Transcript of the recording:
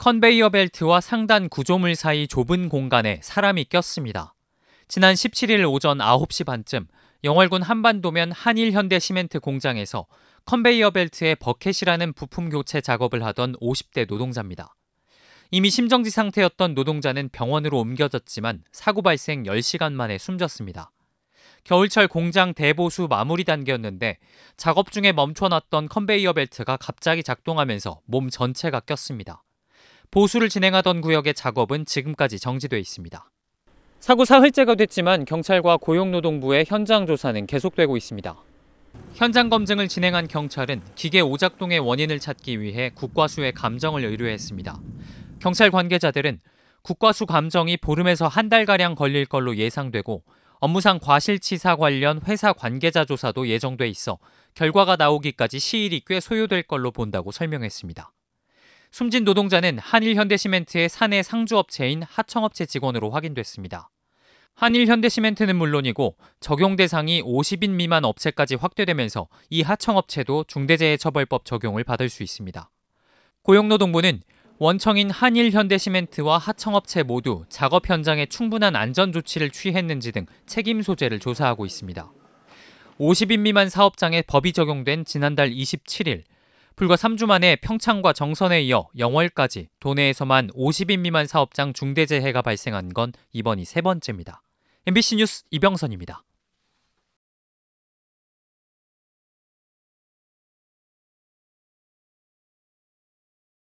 컨베이어 벨트와 상단 구조물 사이 좁은 공간에 사람이 꼈습니다. 지난 17일 오전 9시 반쯤 영월군 한반도면 한일현대 시멘트 공장에서 컨베이어 벨트에 버켓이라는 부품 교체 작업을 하던 50대 노동자입니다. 이미 심정지 상태였던 노동자는 병원으로 옮겨졌지만 사고 발생 10시간 만에 숨졌습니다. 겨울철 공장 대보수 마무리 단계였는데 작업 중에 멈춰놨던 컨베이어 벨트가 갑자기 작동하면서 몸 전체가 꼈습니다. 보수를 진행하던 구역의 작업은 지금까지 정지돼 있습니다. 사고 사흘째가 됐지만 경찰과 고용노동부의 현장 조사는 계속되고 있습니다. 현장 검증을 진행한 경찰은 기계 오작동의 원인을 찾기 위해 국과수의 감정을 의뢰했습니다. 경찰 관계자들은 국과수 감정이 보름에서 한 달가량 걸릴 걸로 예상되고 업무상 과실치사 관련 회사 관계자 조사도 예정돼 있어 결과가 나오기까지 시일이 꽤 소요될 걸로 본다고 설명했습니다. 숨진 노동자는 한일현대시멘트의 사내 상주업체인 하청업체 직원으로 확인됐습니다. 한일현대시멘트는 물론이고 적용 대상이 50인 미만 업체까지 확대되면서 이 하청업체도 중대재해처벌법 적용을 받을 수 있습니다. 고용노동부는 원청인 한일현대시멘트와 하청업체 모두 작업 현장에 충분한 안전 조치를 취했는지 등 책임 소재를 조사하고 있습니다. 50인 미만 사업장에 법이 적용된 지난달 27일 불과 3주 만에 평창과 정선에 이어 영월까지 도내에서만 50인 미만 사업장 중대재해가 발생한 건 이번이 세 번째입니다. MBC 뉴스 이병선입니다.